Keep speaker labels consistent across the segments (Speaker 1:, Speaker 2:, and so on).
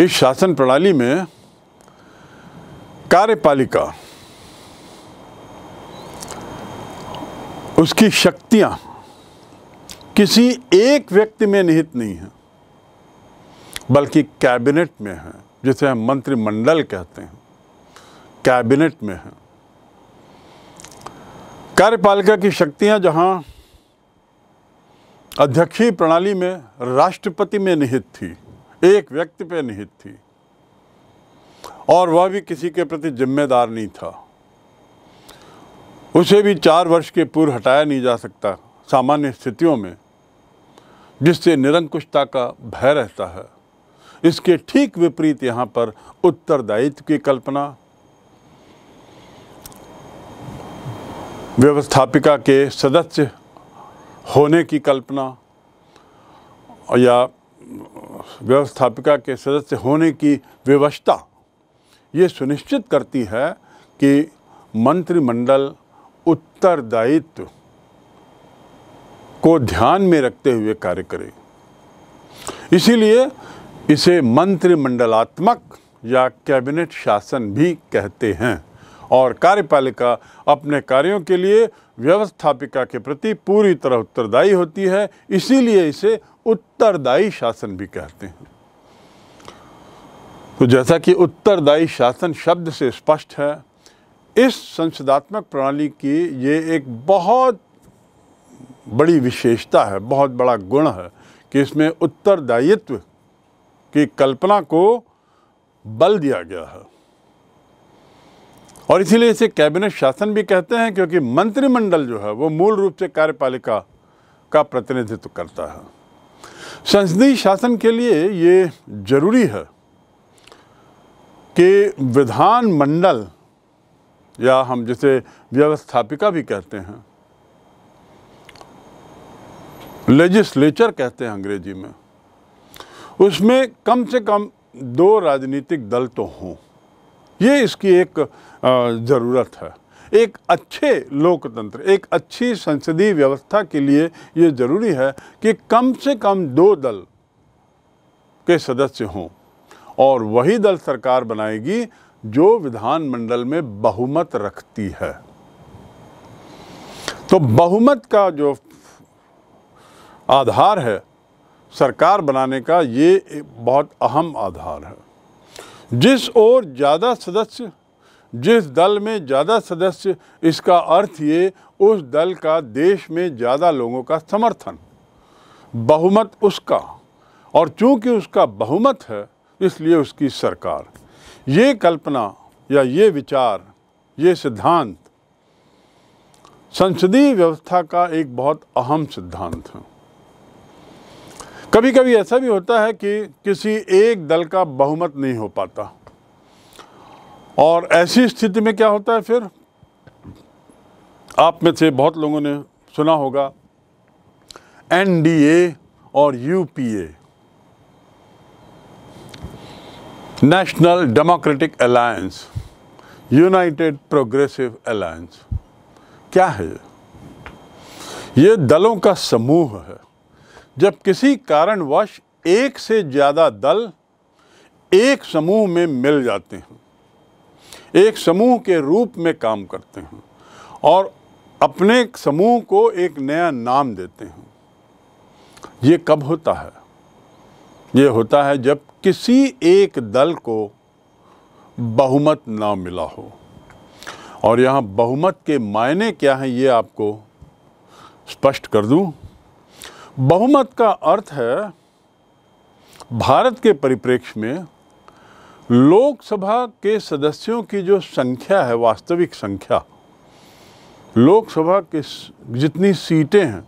Speaker 1: इस शासन प्रणाली में कार्यपालिका उसकी शक्तियां किसी एक व्यक्ति में निहित नहीं है बल्कि कैबिनेट में है जिसे हम मंत्रिमंडल कहते हैं कैबिनेट में है कार्यपालिका की शक्तियां जहां अध्यक्षीय प्रणाली में राष्ट्रपति में निहित थी एक व्यक्ति पे निहित थी और वह भी किसी के प्रति जिम्मेदार नहीं था उसे भी चार वर्ष के पूर्व हटाया नहीं जा सकता सामान्य स्थितियों में जिससे निरंकुशता का भय रहता है इसके ठीक विपरीत यहाँ पर उत्तरदायित्व की कल्पना व्यवस्थापिका के सदस्य होने की कल्पना या व्यवस्थापिका के सदस्य होने की व्यवस्था ये सुनिश्चित करती है कि मंत्रिमंडल उत्तरदायित्व को ध्यान में रखते हुए कार्य करे इसीलिए इसे मंत्रिमंडलात्मक या कैबिनेट शासन भी कहते हैं और कार्यपालिका अपने कार्यों के लिए व्यवस्थापिका के प्रति पूरी तरह उत्तरदायी होती है इसीलिए इसे उत्तरदायी शासन भी कहते हैं तो जैसा कि उत्तरदायी शासन शब्द से स्पष्ट है इस संसदात्मक प्रणाली की ये एक बहुत बड़ी विशेषता है बहुत बड़ा गुण है कि इसमें उत्तरदायित्व की कल्पना को बल दिया गया है और इसीलिए इसे कैबिनेट शासन भी कहते हैं क्योंकि मंत्रिमंडल जो है वो मूल रूप से कार्यपालिका का प्रतिनिधित्व करता है संसदीय शासन के लिए ये ज़रूरी है कि विधानमंडल या हम जिसे व्यवस्थापिका भी कहते हैं लेजिस्लेचर कहते हैं अंग्रेजी में उसमें कम से कम दो राजनीतिक दल तो हों ये इसकी एक ज़रूरत है एक अच्छे लोकतंत्र एक अच्छी संसदीय व्यवस्था के लिए ये ज़रूरी है कि कम से कम दो दल के सदस्य हों और वही दल सरकार बनाएगी जो विधानमंडल में बहुमत रखती है तो बहुमत का जो आधार है सरकार बनाने का ये बहुत अहम आधार है जिस ओर ज़्यादा सदस्य जिस दल में ज़्यादा सदस्य इसका अर्थ ये उस दल का देश में ज़्यादा लोगों का समर्थन बहुमत उसका और चूंकि उसका बहुमत है इसलिए उसकी सरकार ये कल्पना या ये विचार ये सिद्धांत संसदीय व्यवस्था का एक बहुत अहम सिद्धांत है कभी कभी ऐसा भी होता है कि किसी एक दल का बहुमत नहीं हो पाता और ऐसी स्थिति में क्या होता है फिर आप में से बहुत लोगों ने सुना होगा एनडीए और UPA National Democratic Alliance United Progressive Alliance क्या है ये दलों का समूह है जब किसी कारणवश एक से ज़्यादा दल एक समूह में मिल जाते हैं एक समूह के रूप में काम करते हैं और अपने समूह को एक नया नाम देते हैं ये कब होता है ये होता है जब किसी एक दल को बहुमत ना मिला हो और यहाँ बहुमत के मायने क्या हैं ये आपको स्पष्ट कर दूं बहुमत का अर्थ है भारत के परिप्रेक्ष्य में लोकसभा के सदस्यों की जो संख्या है वास्तविक संख्या लोकसभा के जितनी सीटें हैं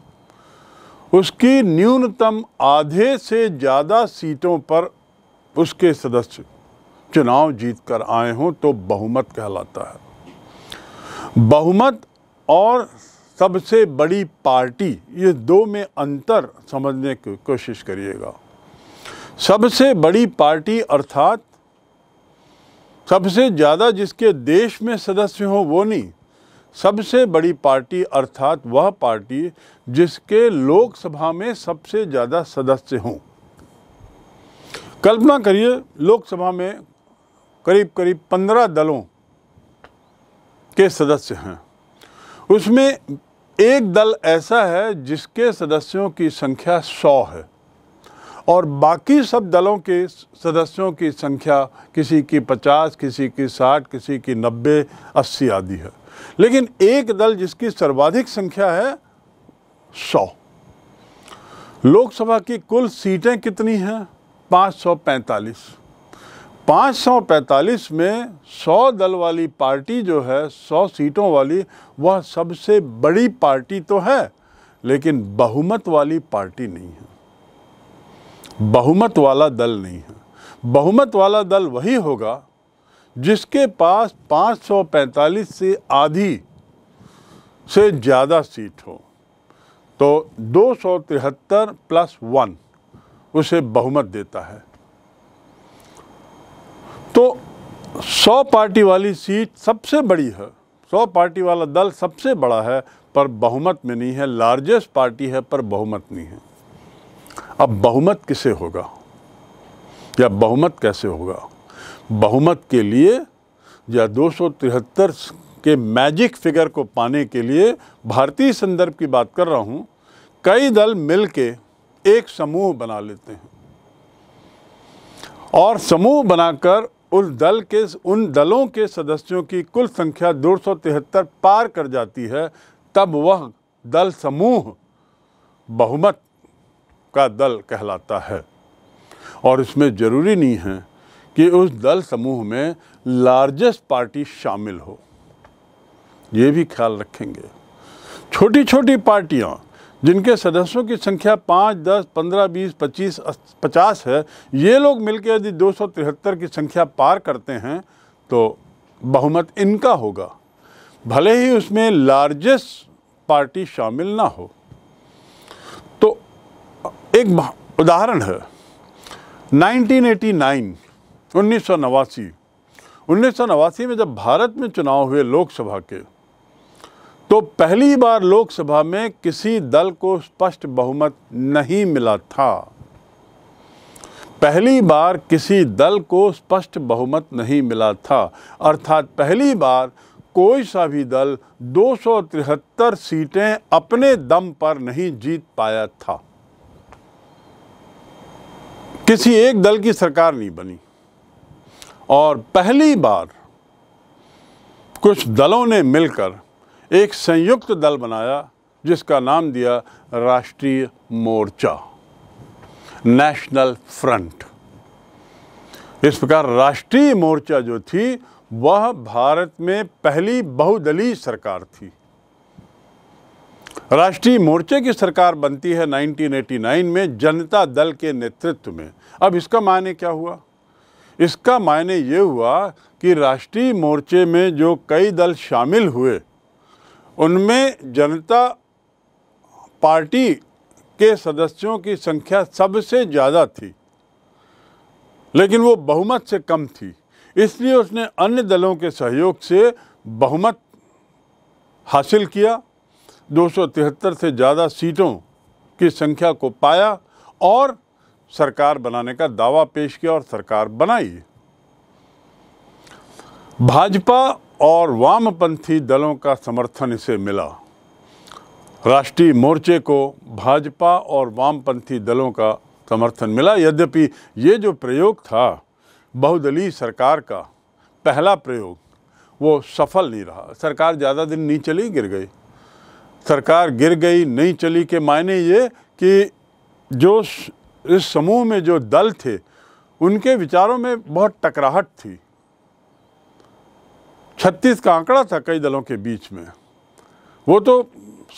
Speaker 1: उसकी न्यूनतम आधे से ज़्यादा सीटों पर उसके सदस्य चुनाव जीत कर आए हों तो बहुमत कहलाता है बहुमत और सबसे बड़ी पार्टी ये दो में अंतर समझने की कोशिश करिएगा सबसे बड़ी पार्टी अर्थात सबसे ज़्यादा जिसके देश में सदस्य हों वो नहीं सबसे बड़ी पार्टी अर्थात वह पार्टी जिसके लोकसभा में सबसे ज़्यादा सदस्य हों कल्पना करिए लोकसभा में करीब करीब पंद्रह दलों के सदस्य हैं उसमें एक दल ऐसा है जिसके सदस्यों की संख्या सौ है और बाकी सब दलों के सदस्यों की संख्या किसी की 50 किसी की 60 किसी की 90 80 आदि है लेकिन एक दल जिसकी सर्वाधिक संख्या है 100 लोकसभा की कुल सीटें कितनी हैं 545 545 में 100 दल वाली पार्टी जो है 100 सीटों वाली वह सबसे बड़ी पार्टी तो है लेकिन बहुमत वाली पार्टी नहीं है बहुमत वाला दल नहीं है बहुमत वाला दल वही होगा जिसके पास 545 से आधी से ज़्यादा सीट हो तो दो प्लस वन उसे बहुमत देता है तो 100 पार्टी वाली सीट सबसे बड़ी है 100 पार्टी वाला दल सबसे बड़ा है पर बहुमत में नहीं है लार्जेस्ट पार्टी है पर बहुमत नहीं है अब बहुमत किसे होगा या बहुमत कैसे होगा बहुमत के लिए या दो के मैजिक फिगर को पाने के लिए भारतीय संदर्भ की बात कर रहा हूँ कई दल मिल एक समूह बना लेते हैं और समूह बनाकर उस दल के उन दलों के सदस्यों की कुल संख्या दो पार कर जाती है तब वह दल समूह बहुमत का दल कहलाता है और इसमें ज़रूरी नहीं है कि उस दल समूह में लार्जेस्ट पार्टी शामिल हो ये भी ख्याल रखेंगे छोटी छोटी पार्टियाँ जिनके सदस्यों की संख्या पाँच दस पंद्रह बीस पच्चीस पचास है ये लोग मिलकर यदि दो सौ तिहत्तर की संख्या पार करते हैं तो बहुमत इनका होगा भले ही उसमें लार्जेस्ट पार्टी शामिल ना हो एक उदाहरण है 1989 उन्नीस सौ नवासी उन्नीस सौ नवासी में जब भारत में चुनाव हुए लोकसभा के तो पहली बार लोकसभा में किसी दल को स्पष्ट बहुमत नहीं मिला था पहली बार किसी दल को स्पष्ट बहुमत नहीं मिला था अर्थात पहली बार कोई सा भी दल दो सीटें अपने दम पर नहीं जीत पाया था किसी एक दल की सरकार नहीं बनी और पहली बार कुछ दलों ने मिलकर एक संयुक्त दल बनाया जिसका नाम दिया राष्ट्रीय मोर्चा नेशनल फ्रंट इस प्रकार राष्ट्रीय मोर्चा जो थी वह भारत में पहली बहुदलीय सरकार थी राष्ट्रीय मोर्चे की सरकार बनती है 1989 में जनता दल के नेतृत्व में अब इसका मायने क्या हुआ इसका मायने ये हुआ कि राष्ट्रीय मोर्चे में जो कई दल शामिल हुए उनमें जनता पार्टी के सदस्यों की संख्या सबसे ज़्यादा थी लेकिन वो बहुमत से कम थी इसलिए उसने अन्य दलों के सहयोग से बहुमत हासिल किया 273 से ज़्यादा सीटों की संख्या को पाया और सरकार बनाने का दावा पेश किया और सरकार बनाई भाजपा और वामपंथी दलों का समर्थन इसे मिला राष्ट्रीय मोर्चे को भाजपा और वामपंथी दलों का समर्थन मिला यद्यपि ये जो प्रयोग था बहुदलीय सरकार का पहला प्रयोग वो सफल नहीं रहा सरकार ज़्यादा दिन नहीं चली गिर गई सरकार गिर गई नहीं चली के मायने ये कि जो इस समूह में जो दल थे उनके विचारों में बहुत टकराहट थी छत्तीस का आंकड़ा था कई दलों के बीच में वो तो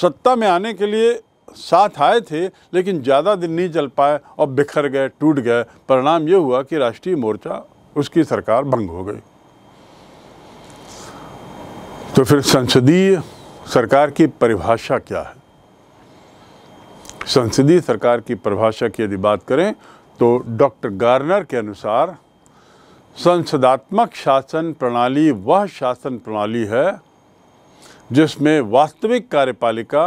Speaker 1: सत्ता में आने के लिए साथ आए थे लेकिन ज़्यादा दिन नहीं चल पाए और बिखर गए टूट गए परिणाम ये हुआ कि राष्ट्रीय मोर्चा उसकी सरकार भंग हो गई तो फिर संसदीय सरकार की परिभाषा क्या है संसदीय सरकार की परिभाषा की यदि बात करें तो डॉक्टर गार्नर के अनुसार संसदात्मक शासन प्रणाली वह शासन प्रणाली है जिसमें वास्तविक कार्यपालिका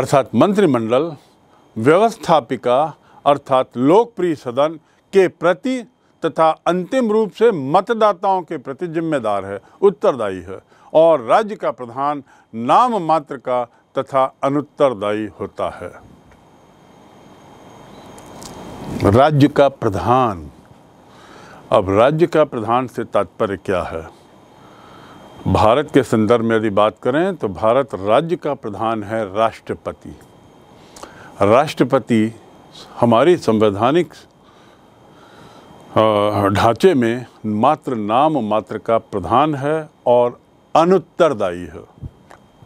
Speaker 1: अर्थात मंत्रिमंडल व्यवस्थापिका अर्थात लोकप्रिय सदन के प्रति तथा अंतिम रूप से मतदाताओं के प्रति जिम्मेदार है उत्तरदायी है और राज्य का प्रधान नाम मात्र का तथा अनुत्तरदायी होता है राज्य का प्रधान अब राज्य का प्रधान से तात्पर्य क्या है भारत के संदर्भ में यदि बात करें तो भारत राज्य का प्रधान है राष्ट्रपति राष्ट्रपति हमारी संवैधानिक ढांचे में मात्र नाम मात्र का प्रधान है और अनुत्तरदायी है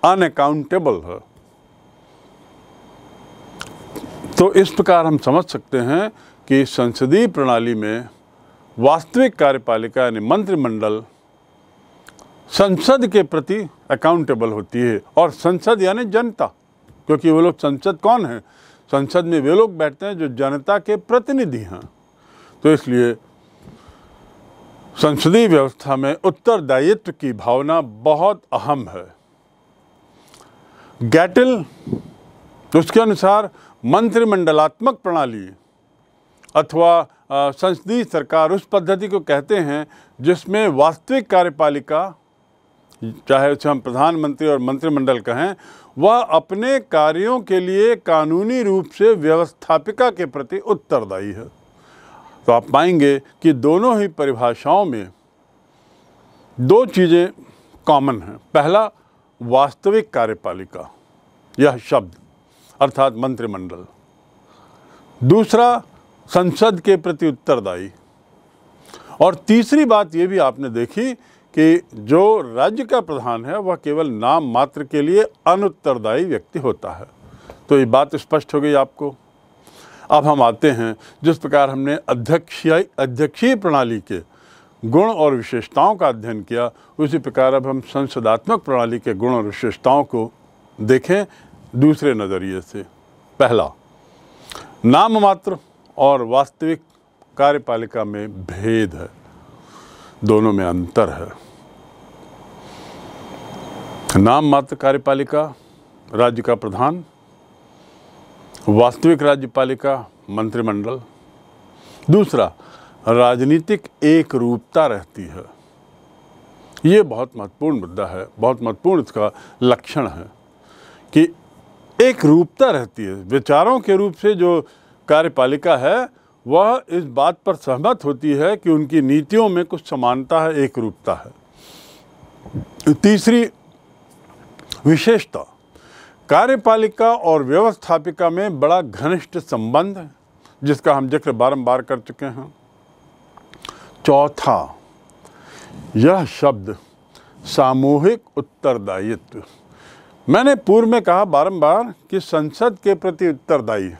Speaker 1: अनअकाउंटेबल है तो इस प्रकार हम समझ सकते हैं कि संसदीय प्रणाली में वास्तविक कार्यपालिका यानी मंत्रिमंडल संसद के प्रति अकाउंटेबल होती है और संसद यानी जनता क्योंकि वो लोग संसद कौन है संसद में वे लोग बैठते हैं जो जनता के प्रतिनिधि हैं तो इसलिए संसदीय व्यवस्था में उत्तरदायित्व की भावना बहुत अहम है गैटिल उसके अनुसार मंत्रिमंडलात्मक प्रणाली अथवा संसदीय सरकार उस पद्धति को कहते हैं जिसमें वास्तविक कार्यपालिका चाहे उसे हम प्रधानमंत्री और मंत्रिमंडल कहें वह अपने कार्यों के लिए कानूनी रूप से व्यवस्थापिका के प्रति उत्तरदायी है तो आप पाएंगे कि दोनों ही परिभाषाओं में दो चीज़ें कॉमन हैं पहला वास्तविक कार्यपालिका यह शब्द अर्थात मंत्रिमंडल दूसरा संसद के प्रति उत्तरदायी और तीसरी बात ये भी आपने देखी कि जो राज्य का प्रधान है वह केवल नाम मात्र के लिए अनुत्तरदायी व्यक्ति होता है तो ये बात स्पष्ट हो गई आपको अब हम आते हैं जिस प्रकार हमने अध्यक्षीय अध्यक्षीय प्रणाली के गुण और विशेषताओं का अध्ययन किया उसी प्रकार अब हम संसदात्मक प्रणाली के गुण और विशेषताओं को देखें दूसरे नज़रिए से पहला नाम मात्र और वास्तविक कार्यपालिका में भेद है दोनों में अंतर है नाम मात्र कार्यपालिका राज्य का प्रधान वास्तविक राज्यपालिका मंत्रिमंडल दूसरा राजनीतिक एक रूपता रहती है ये बहुत महत्वपूर्ण मुद्दा है बहुत महत्वपूर्ण इसका लक्षण है कि एक रूपता रहती है विचारों के रूप से जो कार्यपालिका है वह इस बात पर सहमत होती है कि उनकी नीतियों में कुछ समानता है एक रूपता है तीसरी विशेषता कार्यपालिका और व्यवस्थापिका में बड़ा घनिष्ठ संबंध है जिसका हम जिक्र बारंबार कर चुके हैं चौथा यह शब्द सामूहिक उत्तरदायित्व मैंने पूर्व में कहा बारंबार कि संसद के प्रति उत्तरदायी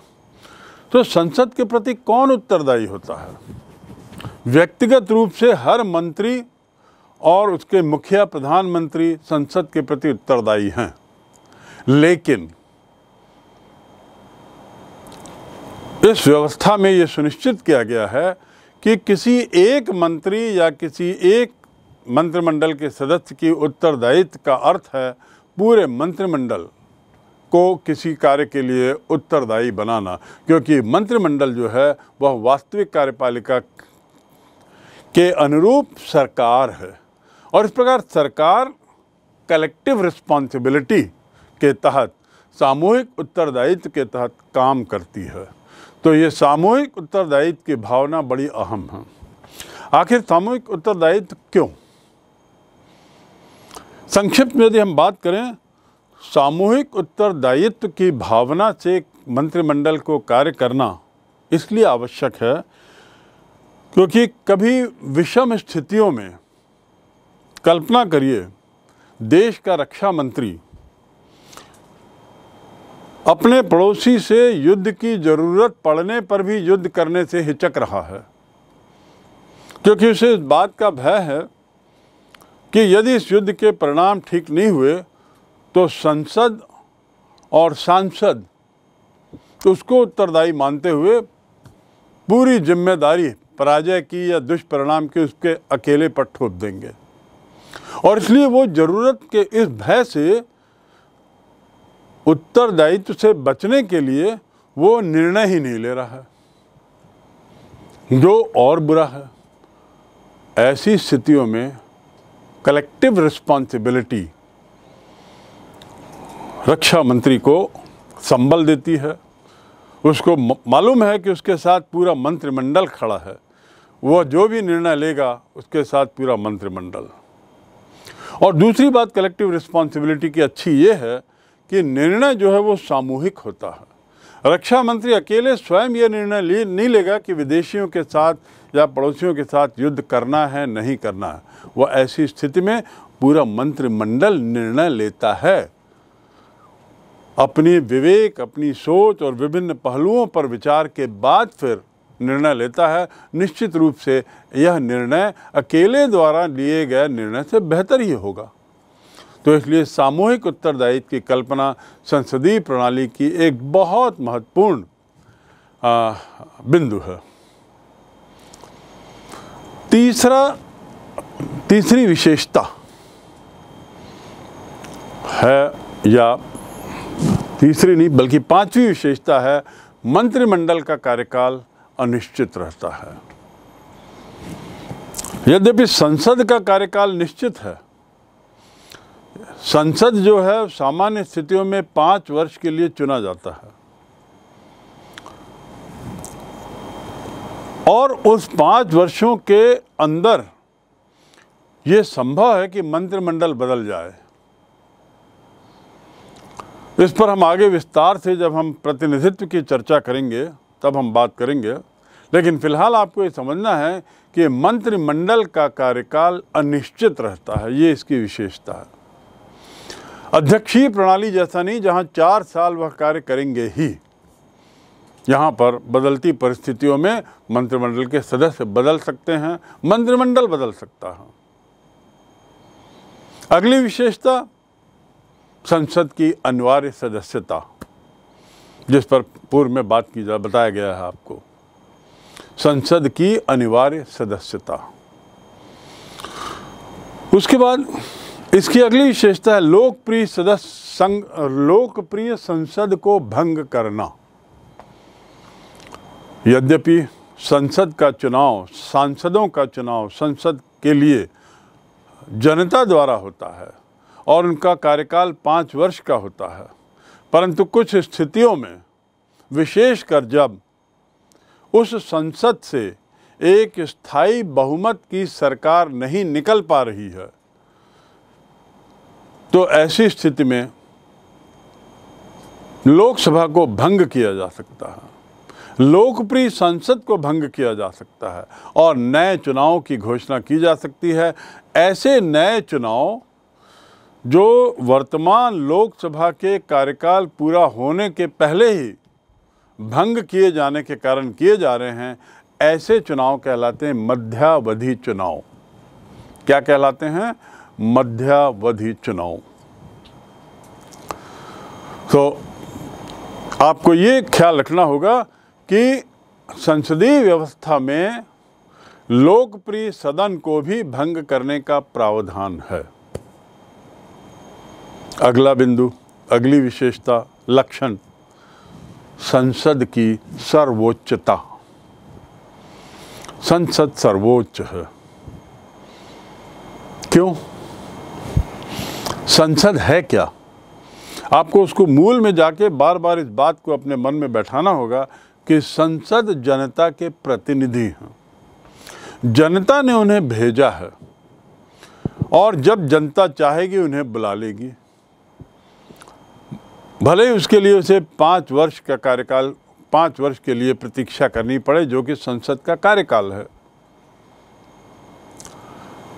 Speaker 1: तो संसद के प्रति कौन उत्तरदायी होता है व्यक्तिगत रूप से हर मंत्री और उसके मुखिया प्रधानमंत्री संसद के प्रति उत्तरदायी हैं लेकिन इस व्यवस्था में ये सुनिश्चित किया गया है कि किसी एक मंत्री या किसी एक मंत्रिमंडल के सदस्य की उत्तरदायित्व का अर्थ है पूरे मंत्रिमंडल को किसी कार्य के लिए उत्तरदायी बनाना क्योंकि मंत्रिमंडल जो है वह वास्तविक कार्यपालिका के अनुरूप सरकार है और इस प्रकार सरकार कलेक्टिव रिस्पॉन्सिबिलिटी के तहत सामूहिक उत्तरदायित्व के तहत काम करती है तो ये सामूहिक उत्तरदायित्व की भावना बड़ी अहम है आखिर सामूहिक उत्तरदायित्व क्यों संक्षिप्त में यदि हम बात करें सामूहिक उत्तरदायित्व की भावना से मंत्रिमंडल को कार्य करना इसलिए आवश्यक है क्योंकि कभी विषम स्थितियों में कल्पना करिए देश का रक्षा मंत्री अपने पड़ोसी से युद्ध की ज़रूरत पड़ने पर भी युद्ध करने से हिचक रहा है क्योंकि उसे इस बात का भय है कि यदि इस युद्ध के परिणाम ठीक नहीं हुए तो संसद और सांसद उसको उत्तरदायी मानते हुए पूरी जिम्मेदारी पराजय की या दुष्परिणाम की उसके अकेले पर ठोप देंगे और इसलिए वो ज़रूरत के इस भय से उत्तरदायित्व से बचने के लिए वो निर्णय ही नहीं ले रहा है जो और बुरा है ऐसी स्थितियों में कलेक्टिव रिस्पॉन्सिबिलिटी रक्षा मंत्री को संबल देती है उसको मालूम है कि उसके साथ पूरा मंत्रिमंडल खड़ा है वह जो भी निर्णय लेगा उसके साथ पूरा मंत्रिमंडल और दूसरी बात कलेक्टिव रिस्पॉन्सिबिलिटी की अच्छी ये है कि निर्णय जो है वो सामूहिक होता है रक्षा मंत्री अकेले स्वयं ये निर्णय ले नहीं लेगा कि विदेशियों के साथ या पड़ोसियों के साथ युद्ध करना है नहीं करना है वह ऐसी स्थिति में पूरा मंत्रिमंडल निर्णय लेता है अपनी विवेक अपनी सोच और विभिन्न पहलुओं पर विचार के बाद फिर निर्णय लेता है निश्चित रूप से यह निर्णय अकेले द्वारा लिए गए निर्णय से बेहतर ही होगा तो इसलिए सामूहिक उत्तरदायित्व की कल्पना संसदीय प्रणाली की एक बहुत महत्वपूर्ण बिंदु है तीसरा तीसरी विशेषता है या तीसरी नहीं बल्कि पांचवी विशेषता है मंत्रिमंडल का कार्यकाल अनिश्चित रहता है यद्यपि संसद का कार्यकाल निश्चित है संसद जो है सामान्य स्थितियों में पांच वर्ष के लिए चुना जाता है और उस पांच वर्षों के अंदर ये संभव है कि मंत्रिमंडल बदल जाए इस पर हम आगे विस्तार से जब हम प्रतिनिधित्व की चर्चा करेंगे तब हम बात करेंगे लेकिन फिलहाल आपको ये समझना है कि मंत्रिमंडल का कार्यकाल अनिश्चित रहता है ये इसकी विशेषता है अध्यक्षीय प्रणाली जैसा नहीं जहां चार साल वह कार्य करेंगे ही यहां पर बदलती परिस्थितियों में मंत्रिमंडल के सदस्य बदल सकते हैं मंत्रिमंडल बदल सकता है अगली विशेषता संसद की अनिवार्य सदस्यता जिस पर पूर्व में बात की जा बताया गया है आपको संसद की अनिवार्य सदस्यता उसके बाद इसकी अगली विशेषता है लोकप्रिय सदस्य संघ लोकप्रिय संसद को भंग करना यद्यपि संसद का चुनाव सांसदों का चुनाव संसद के लिए जनता द्वारा होता है और उनका कार्यकाल पाँच वर्ष का होता है परंतु कुछ स्थितियों में विशेषकर जब उस संसद से एक स्थायी बहुमत की सरकार नहीं निकल पा रही है तो ऐसी स्थिति में लोकसभा को भंग किया जा सकता है लोकप्रिय संसद को भंग किया जा सकता है और नए चुनाव की घोषणा की जा सकती है ऐसे नए चुनाव जो वर्तमान लोकसभा के कार्यकाल पूरा होने के पहले ही भंग किए जाने के कारण किए जा रहे हैं ऐसे चुनाव कहलाते हैं मध्यावधि चुनाव क्या कहलाते हैं मध्यावधि चुनाव तो आपको ये ख्याल रखना होगा कि संसदीय व्यवस्था में लोकप्रिय सदन को भी भंग करने का प्रावधान है अगला बिंदु अगली विशेषता लक्षण संसद की सर्वोच्चता संसद सर्वोच्च है क्यों संसद है क्या आपको उसको मूल में जाके बार बार इस बात को अपने मन में बैठाना होगा कि संसद जनता के प्रतिनिधि हैं जनता ने उन्हें भेजा है और जब जनता चाहेगी उन्हें बुला लेगी भले ही उसके लिए उसे पाँच वर्ष का कार्यकाल पाँच वर्ष के लिए प्रतीक्षा करनी पड़े जो कि संसद का कार्यकाल है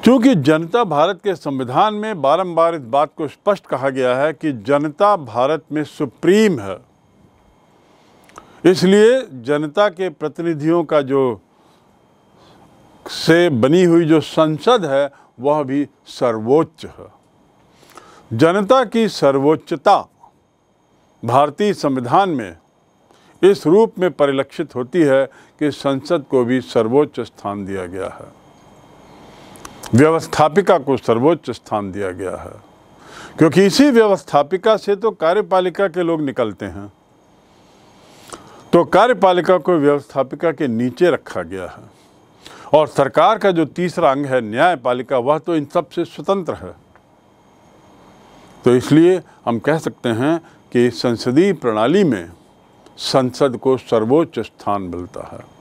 Speaker 1: क्योंकि जनता भारत के संविधान में बारंबार इस बात को स्पष्ट कहा गया है कि जनता भारत में सुप्रीम है इसलिए जनता के प्रतिनिधियों का जो से बनी हुई जो संसद है वह भी सर्वोच्च है जनता की सर्वोच्चता भारतीय संविधान में इस रूप में परिलक्षित होती है कि संसद को भी सर्वोच्च स्थान दिया गया है व्यवस्थापिका को सर्वोच्च स्थान दिया गया है क्योंकि इसी व्यवस्थापिका से तो कार्यपालिका के लोग निकलते हैं तो कार्यपालिका को व्यवस्थापिका के नीचे रखा गया है और सरकार का जो तीसरा अंग है न्यायपालिका वह तो इन सब से स्वतंत्र है तो इसलिए हम कह सकते हैं कि संसदीय प्रणाली में संसद को सर्वोच्च स्थान मिलता है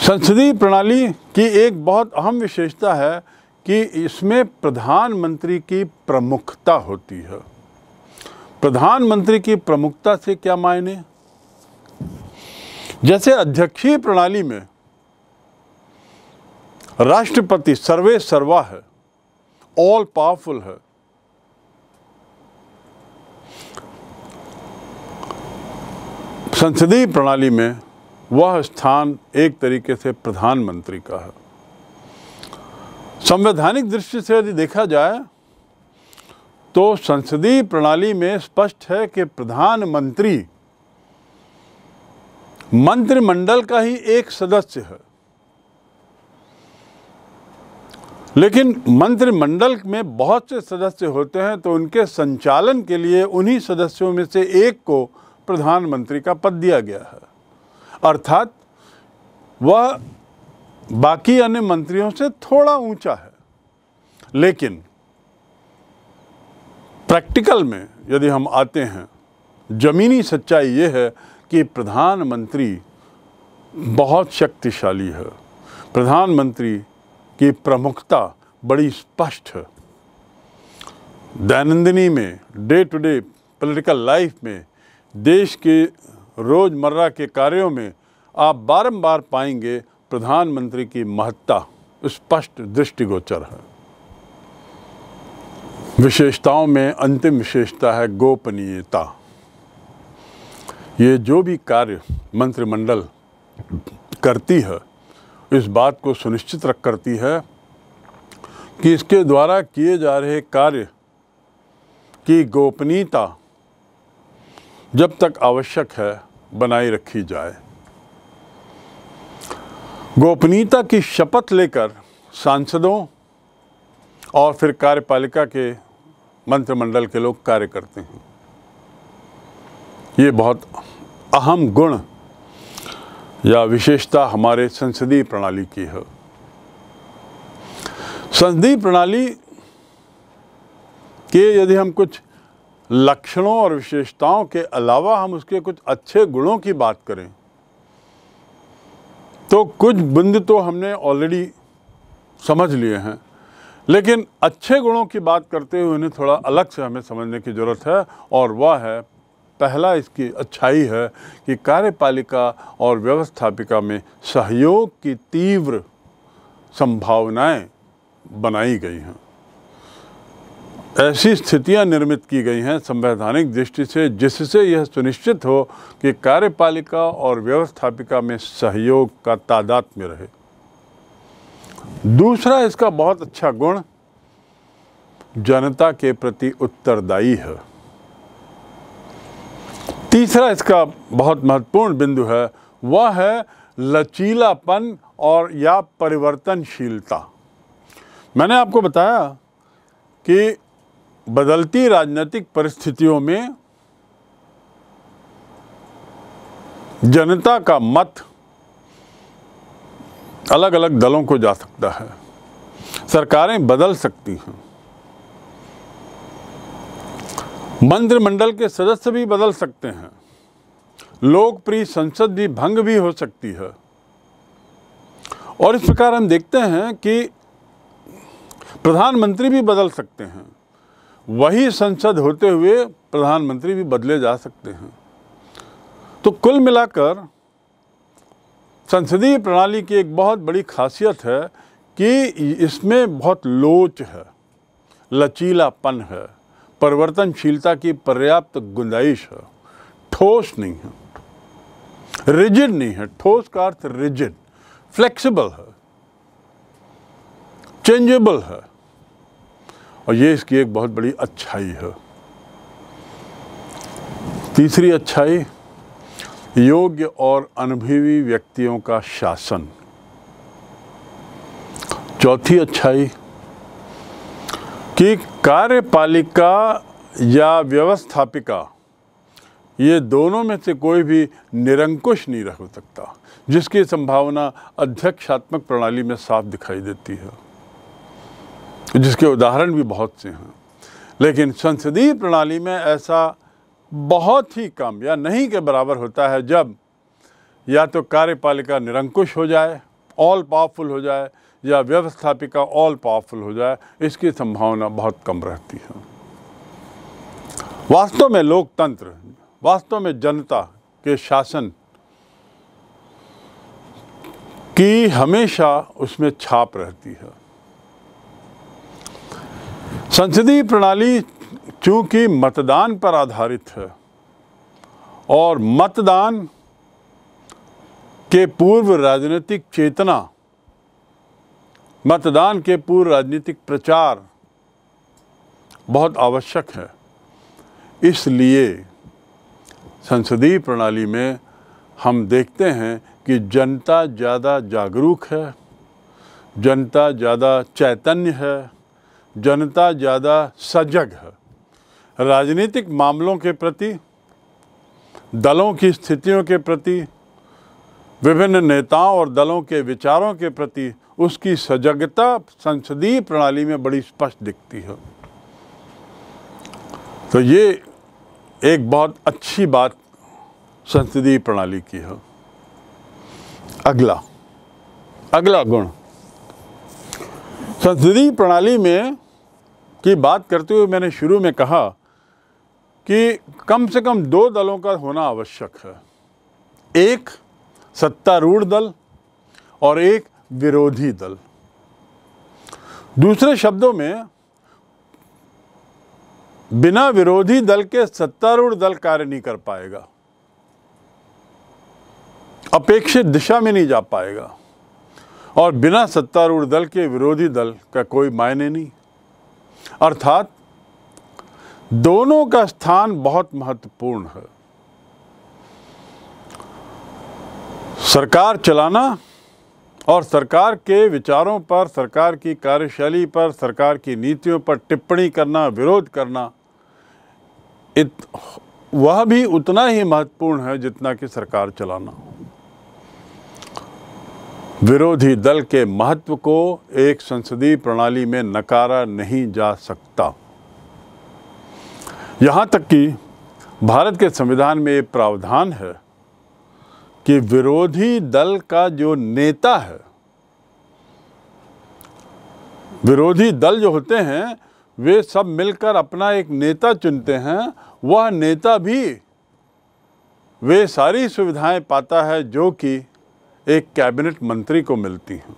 Speaker 1: संसदीय प्रणाली की एक बहुत अहम विशेषता है कि इसमें प्रधानमंत्री की प्रमुखता होती है प्रधानमंत्री की प्रमुखता से क्या मायने जैसे अध्यक्षीय प्रणाली में राष्ट्रपति सर्वे सर्वा है ऑल पावरफुल है संसदीय प्रणाली में वह स्थान एक तरीके से प्रधानमंत्री का है संवैधानिक दृष्टि से यदि देखा जाए तो संसदीय प्रणाली में स्पष्ट है कि प्रधानमंत्री मंत्रिमंडल का ही एक सदस्य है लेकिन मंत्रिमंडल में बहुत से सदस्य होते हैं तो उनके संचालन के लिए उन्हीं सदस्यों में से एक को प्रधानमंत्री का पद दिया गया है अर्थात वह बाकी अन्य मंत्रियों से थोड़ा ऊंचा है लेकिन प्रैक्टिकल में यदि हम आते हैं ज़मीनी सच्चाई ये है कि प्रधानमंत्री बहुत शक्तिशाली है प्रधानमंत्री की प्रमुखता बड़ी स्पष्ट है दैनंदिनी में day to day political life में देश के रोज़मर्रा के कार्यों में आप बारंबार पाएंगे प्रधानमंत्री की महत्ता स्पष्ट दृष्टिगोचर है विशेषताओं में अंतिम विशेषता है गोपनीयता ये जो भी कार्य मंत्रिमंडल करती है इस बात को सुनिश्चित रख करती है कि इसके द्वारा किए जा रहे कार्य की गोपनीयता जब तक आवश्यक है बनाए रखी जाए गोपनीयता की शपथ लेकर सांसदों और फिर कार्यपालिका के मंत्रिमंडल के लोग कार्य करते हैं ये बहुत अहम गुण या विशेषता हमारे संसदीय प्रणाली की है संसदीय प्रणाली के यदि हम कुछ लक्षणों और विशेषताओं के अलावा हम उसके कुछ अच्छे गुणों की बात करें तो कुछ बिंदु तो हमने ऑलरेडी समझ लिए हैं लेकिन अच्छे गुणों की बात करते हुए उन्हें थोड़ा अलग से हमें समझने की ज़रूरत है और वह है पहला इसकी अच्छाई है कि कार्यपालिका और व्यवस्थापिका में सहयोग की तीव्र संभावनाएं बनाई गई हैं ऐसी स्थितियां निर्मित की गई हैं संवैधानिक दृष्टि से जिससे यह सुनिश्चित हो कि कार्यपालिका और व्यवस्थापिका में सहयोग का तादाद में रहे दूसरा इसका बहुत अच्छा गुण जनता के प्रति उत्तरदायी है तीसरा इसका बहुत महत्वपूर्ण बिंदु है वह है लचीलापन और या परिवर्तनशीलता मैंने आपको बताया कि बदलती राजनीतिक परिस्थितियों में जनता का मत अलग अलग दलों को जा सकता है सरकारें बदल सकती हैं मंत्रिमंडल के सदस्य भी बदल सकते हैं लोकप्रिय संसद भी भंग भी हो सकती है और इस प्रकार हम देखते हैं कि प्रधानमंत्री भी बदल सकते हैं वही संसद होते हुए प्रधानमंत्री भी बदले जा सकते हैं तो कुल मिलाकर संसदीय प्रणाली की एक बहुत बड़ी खासियत है कि इसमें बहुत लोच है लचीलापन है परिवर्तनशीलता की पर्याप्त गुंजाइश है ठोस नहीं है रिजिड नहीं है ठोस का अर्थ रिजिड फ्लेक्सिबल है चेंजेबल है और ये इसकी एक बहुत बड़ी अच्छाई है तीसरी अच्छाई योग्य और अनुभवी व्यक्तियों का शासन चौथी अच्छाई कि कार्यपालिका या व्यवस्थापिका ये दोनों में से कोई भी निरंकुश नहीं रह सकता जिसकी संभावना अध्यक्षात्मक प्रणाली में साफ दिखाई देती है जिसके उदाहरण भी बहुत से हैं लेकिन संसदीय प्रणाली में ऐसा बहुत ही कम या नहीं के बराबर होता है जब या तो कार्यपालिका निरंकुश हो जाए ऑल पावरफुल हो जाए या व्यवस्थापिका ऑल पावरफुल हो जाए इसकी संभावना बहुत कम रहती है वास्तव में लोकतंत्र वास्तव में जनता के शासन की हमेशा उसमें छाप रहती है संसदीय प्रणाली चूँकि मतदान पर आधारित है और मतदान के पूर्व राजनीतिक चेतना मतदान के पूर्व राजनीतिक प्रचार बहुत आवश्यक है इसलिए संसदीय प्रणाली में हम देखते हैं कि जनता ज़्यादा जागरूक है जनता ज़्यादा चैतन्य है जनता ज़्यादा सजग है राजनीतिक मामलों के प्रति दलों की स्थितियों के प्रति विभिन्न नेताओं और दलों के विचारों के प्रति उसकी सजगता संसदीय प्रणाली में बड़ी स्पष्ट दिखती है तो ये एक बहुत अच्छी बात संसदीय प्रणाली की है अगला अगला गुण संसदीय प्रणाली में की बात करते हुए मैंने शुरू में कहा कि कम से कम दो दलों का होना आवश्यक है एक सत्तारूढ़ दल और एक विरोधी दल दूसरे शब्दों में बिना विरोधी दल के सत्तारूढ़ दल कार्य नहीं कर पाएगा अपेक्षित दिशा में नहीं जा पाएगा और बिना सत्तारूढ़ दल के विरोधी दल का कोई मायने नहीं अर्थात दोनों का स्थान बहुत महत्वपूर्ण है सरकार चलाना और सरकार के विचारों पर सरकार की कार्यशैली पर सरकार की नीतियों पर टिप्पणी करना विरोध करना इत, वह भी उतना ही महत्वपूर्ण है जितना कि सरकार चलाना विरोधी दल के महत्व को एक संसदीय प्रणाली में नकारा नहीं जा सकता यहाँ तक कि भारत के संविधान में ये प्रावधान है कि विरोधी दल का जो नेता है विरोधी दल जो होते हैं वे सब मिलकर अपना एक नेता चुनते हैं वह नेता भी वे सारी सुविधाएं पाता है जो कि एक कैबिनेट मंत्री को मिलती हैं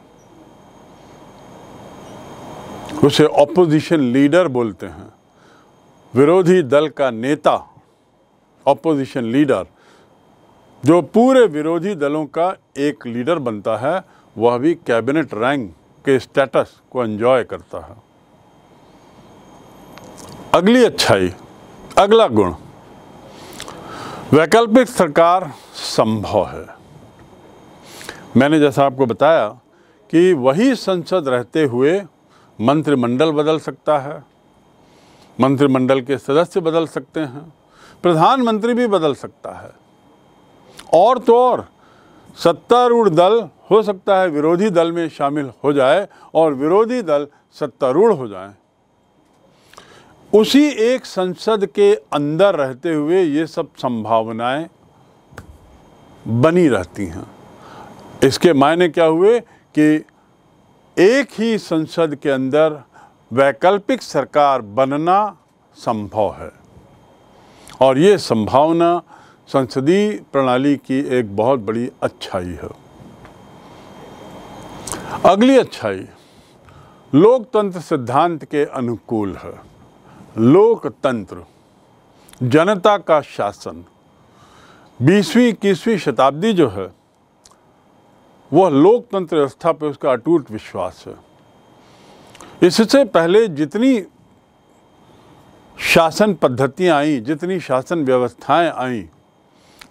Speaker 1: उसे ऑपोजिशन लीडर बोलते हैं विरोधी दल का नेता ऑपोजिशन लीडर जो पूरे विरोधी दलों का एक लीडर बनता है वह भी कैबिनेट रैंक के स्टेटस को एंजॉय करता है अगली अच्छाई अगला गुण वैकल्पिक सरकार संभव है मैंने जैसा आपको बताया कि वही संसद रहते हुए मंत्रिमंडल बदल सकता है मंत्रिमंडल के सदस्य बदल सकते हैं प्रधानमंत्री भी बदल सकता है और तो और सत्तारूढ़ दल हो सकता है विरोधी दल में शामिल हो जाए और विरोधी दल सत्तारूढ़ हो जाए उसी एक संसद के अंदर रहते हुए ये सब संभावनाएं बनी रहती हैं इसके मायने क्या हुए कि एक ही संसद के अंदर वैकल्पिक सरकार बनना संभव है और ये संभावना संसदीय प्रणाली की एक बहुत बड़ी अच्छाई है अगली अच्छाई लोकतंत्र सिद्धांत के अनुकूल है लोकतंत्र जनता का शासन बीसवीं इक्कीसवीं शताब्दी जो है वह लोकतंत्र व्यवस्था पर उसका अटूट विश्वास है इससे पहले जितनी शासन पद्धतियाँ आईं जितनी शासन व्यवस्थाएं आईं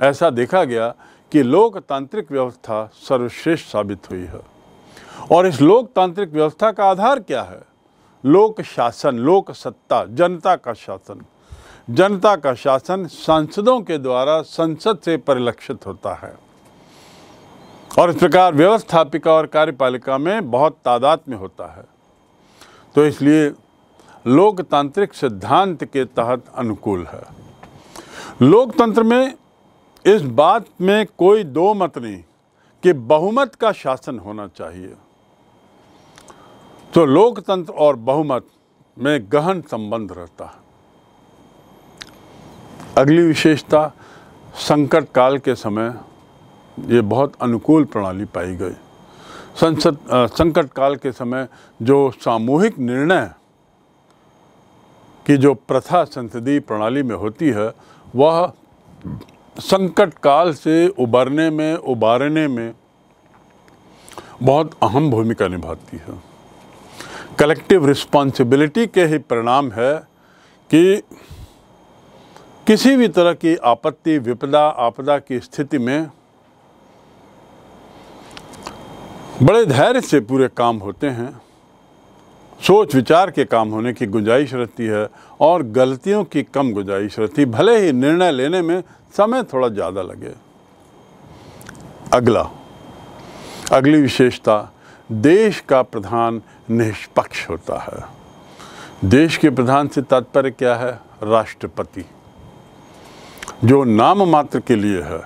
Speaker 1: ऐसा देखा गया कि लोकतांत्रिक व्यवस्था सर्वश्रेष्ठ साबित हुई है और इस लोकतांत्रिक व्यवस्था का आधार क्या है लोक शासन लोक सत्ता जनता का शासन जनता का शासन सांसदों के द्वारा संसद से परिलक्षित होता है और इस प्रकार व्यवस्थापिका और कार्यपालिका में बहुत तादाद में होता है तो इसलिए लोकतांत्रिक सिद्धांत के तहत अनुकूल है लोकतंत्र में इस बात में कोई दो मत नहीं कि बहुमत का शासन होना चाहिए तो लोकतंत्र और बहुमत में गहन संबंध रहता है अगली विशेषता संकट काल के समय ये बहुत अनुकूल प्रणाली पाई गई संसद संकट काल के समय जो सामूहिक निर्णय की जो प्रथा संसदीय प्रणाली में होती है वह संकट काल से उबरने में उबारने में बहुत अहम भूमिका निभाती है कलेक्टिव रिस्पॉन्सिबिलिटी के ही परिणाम है कि किसी भी तरह की आपत्ति विपदा आपदा की स्थिति में बड़े धैर्य से पूरे काम होते हैं सोच विचार के काम होने की गुंजाइश रहती है और गलतियों की कम गुंजाइश रहती भले ही निर्णय लेने में समय थोड़ा ज़्यादा लगे अगला अगली विशेषता देश का प्रधान निष्पक्ष होता है देश के प्रधान से तात्पर्य क्या है राष्ट्रपति जो नाम मात्र के लिए है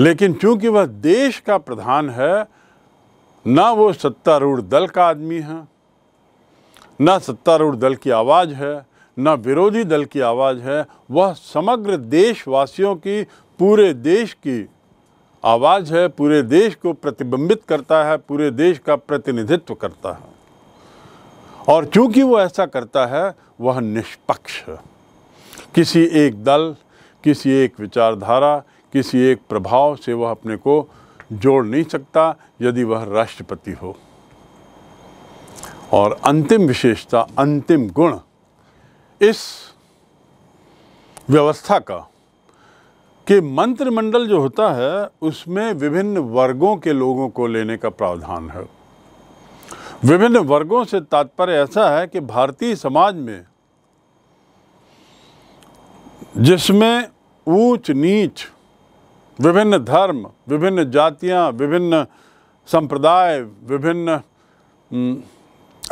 Speaker 1: लेकिन चूंकि वह देश का प्रधान है ना वो सत्तारूढ़ दल का आदमी है ना सत्तारूढ़ दल की आवाज़ है ना विरोधी दल की आवाज़ है वह समग्र देशवासियों की पूरे देश की आवाज़ है पूरे देश को प्रतिबिंबित करता है पूरे देश का प्रतिनिधित्व करता है और चूंकि वो ऐसा करता है वह निष्पक्ष है किसी एक दल किसी एक विचारधारा किसी एक प्रभाव से वह अपने को जोड़ नहीं सकता यदि वह राष्ट्रपति हो और अंतिम विशेषता अंतिम गुण इस व्यवस्था का कि मंत्रिमंडल जो होता है उसमें विभिन्न वर्गों के लोगों को लेने का प्रावधान है विभिन्न वर्गों से तात्पर्य ऐसा है कि भारतीय समाज में जिसमें ऊंच नीच विभिन्न धर्म विभिन्न जातियाँ विभिन्न संप्रदाय विभिन्न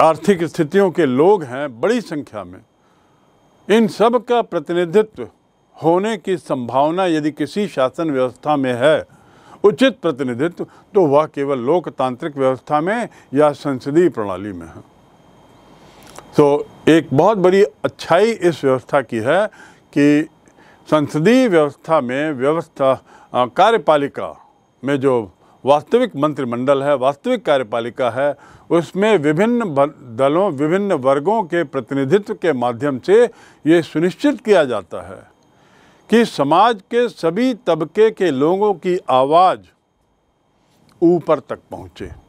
Speaker 1: आर्थिक स्थितियों के लोग हैं बड़ी संख्या में इन सब का प्रतिनिधित्व होने की संभावना यदि किसी शासन व्यवस्था में है उचित प्रतिनिधित्व तो वह केवल लोकतांत्रिक व्यवस्था में या संसदीय प्रणाली में है तो एक बहुत बड़ी अच्छाई इस व्यवस्था की है कि संसदीय व्यवस्था में व्यवस्था कार्यपालिका में जो वास्तविक मंत्रिमंडल है वास्तविक कार्यपालिका है उसमें विभिन्न दलों विभिन्न वर्गों के प्रतिनिधित्व के माध्यम से ये सुनिश्चित किया जाता है कि समाज के सभी तबके के लोगों की आवाज़ ऊपर तक पहुँचे